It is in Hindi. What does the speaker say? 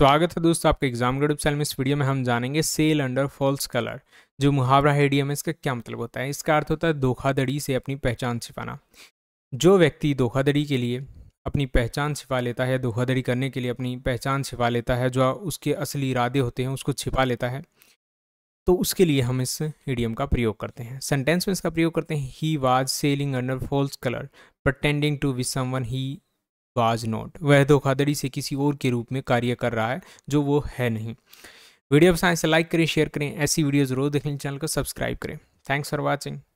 स्वागत है दोस्तों आपके एग्जाम ग्रेड चैनल में इस वीडियो में हम जानेंगे सेल अंडर फॉल्स कलर जो मुहावरा है डीएम इसका क्या मतलब होता है इसका अर्थ होता है धोखाधड़ी से अपनी पहचान छिपाना जो व्यक्ति धोखाधड़ी के लिए अपनी पहचान छिपा लेता है धोखाधड़ी करने के लिए अपनी पहचान छिपा लेता है जो उसके असली इरादे होते हैं उसको छिपा लेता है तो उसके लिए हम इस ईडियम का प्रयोग करते हैं सेंटेंस में इसका प्रयोग करते हैं he was selling under false colour pretending to with someone he was not वह धोखाधड़ी से किसी और के रूप में कार्य कर रहा है जो वो है नहीं वीडियो पसंद से लाइक तो करें शेयर करें ऐसी वीडियोज़ जरूर देखें चैनल को सब्सक्राइब करें थैंक्स फॉर वॉचिंग